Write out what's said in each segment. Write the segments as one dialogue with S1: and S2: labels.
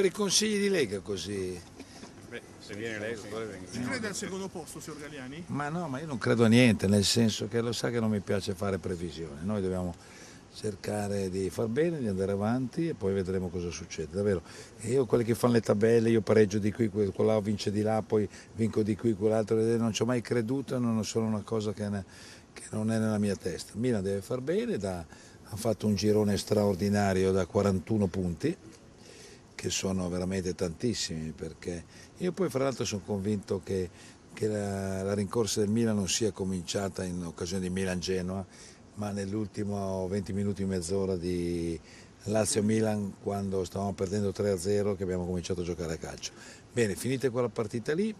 S1: per i consigli di Lega così. Beh, se viene lei, dottore, venga. Ci crede al secondo posto, signor Galliani? Ma no, ma io non credo a niente, nel senso che lo sa che non mi piace fare previsioni. Noi dobbiamo cercare di far bene, di andare avanti e poi vedremo cosa succede, davvero. Io quelli che fanno le tabelle, io pareggio di qui, quella vince di là, poi vinco di qui, quell'altro, non ci ho mai creduto, non sono una cosa che, ne, che non è nella mia testa. Milan deve far bene, da, ha fatto un girone straordinario da 41 punti, che sono veramente tantissimi, perché io poi fra l'altro sono convinto che, che la, la, rincorsa del Milan non sia cominciata in occasione di Milan-Genoa, ma nell'ultimo 20 minuti e mezz'ora di Lazio-Milan quando stavamo perdendo 3-0 che abbiamo cominciato a giocare a calcio. Bene, finita quella partita lì,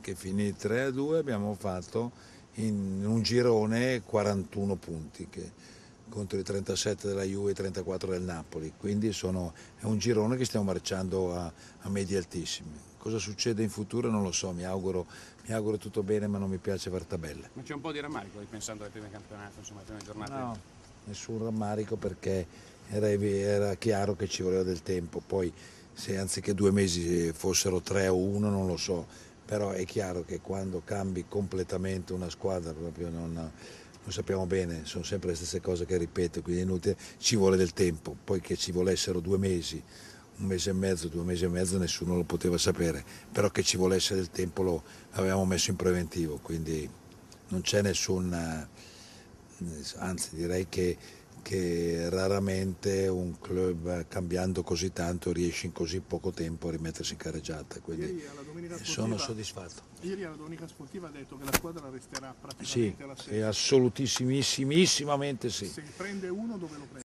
S1: che finì 3-2, abbiamo fatto in un girone 41 punti. Che, contro i 37 della Juve e i 34 del Napoli, quindi sono, è un girone che stiamo marciando a, a medi altissimi. Cosa succede in futuro non lo so, mi auguro, mi auguro tutto bene ma non mi piace fare tabelle. Ma c'è un po' di rammarico eh, pensando alle prime campionate, insomma, alle prime giornate? No, nessun rammarico perché era, era chiaro che ci voleva del tempo, poi se anziché due mesi fossero tre o uno non lo so, però è chiaro che quando cambi completamente una squadra proprio non lo sappiamo bene, sono sempre le stesse cose che ripeto, quindi è inutile, ci vuole del tempo, poi che ci volessero due mesi, un mese e mezzo, due mesi e mezzo nessuno lo poteva sapere, però che ci volesse del tempo lo avevamo messo in preventivo, quindi non c'è nessun, eh, anzi direi che che raramente un club cambiando così tanto riesce in così poco tempo a rimettersi in carreggiata, quindi sono soddisfatto. Ieri alla domenica sportiva ha detto che la squadra resterà praticamente sì, alla serie. Sì, assolutissimissimamente sì. Se prende uno dove lo prende?